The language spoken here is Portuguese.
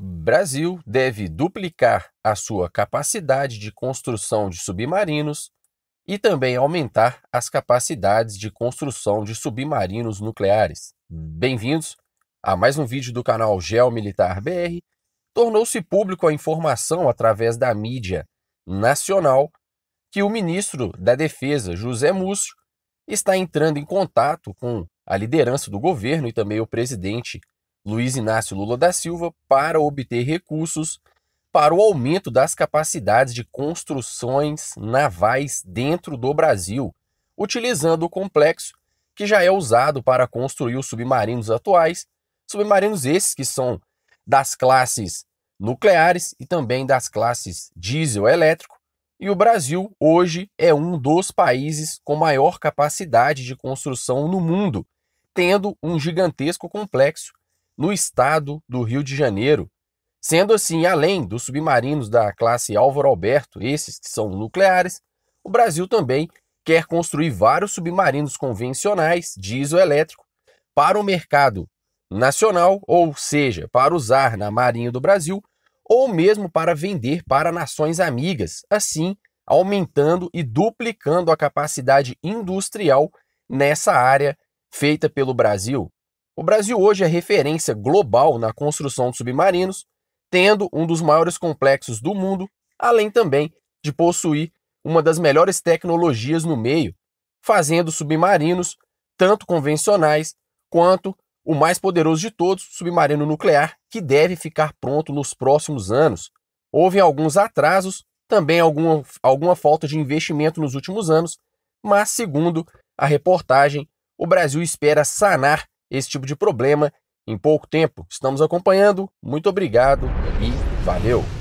Brasil deve duplicar a sua capacidade de construção de submarinos e também aumentar as capacidades de construção de submarinos nucleares. Bem-vindos a mais um vídeo do canal Geomilitar BR. Tornou-se público a informação através da mídia nacional que o ministro da Defesa, José Múcio, está entrando em contato com a liderança do governo e também o presidente Luiz Inácio Lula da Silva para obter recursos para o aumento das capacidades de construções navais dentro do Brasil, utilizando o complexo que já é usado para construir os submarinos atuais, submarinos esses que são das classes nucleares e também das classes diesel elétrico, e o Brasil hoje é um dos países com maior capacidade de construção no mundo, tendo um gigantesco complexo no estado do Rio de Janeiro. Sendo assim, além dos submarinos da classe Álvaro Alberto, esses que são nucleares, o Brasil também quer construir vários submarinos convencionais diesel-elétrico para o mercado nacional, ou seja, para usar na Marinha do Brasil, ou mesmo para vender para nações amigas, assim aumentando e duplicando a capacidade industrial nessa área feita pelo Brasil. O Brasil hoje é referência global na construção de submarinos, tendo um dos maiores complexos do mundo, além também de possuir uma das melhores tecnologias no meio, fazendo submarinos tanto convencionais quanto o mais poderoso de todos, o submarino nuclear, que deve ficar pronto nos próximos anos. Houve alguns atrasos, também alguma, alguma falta de investimento nos últimos anos, mas segundo a reportagem, o Brasil espera sanar esse tipo de problema em pouco tempo. Estamos acompanhando. Muito obrigado e valeu!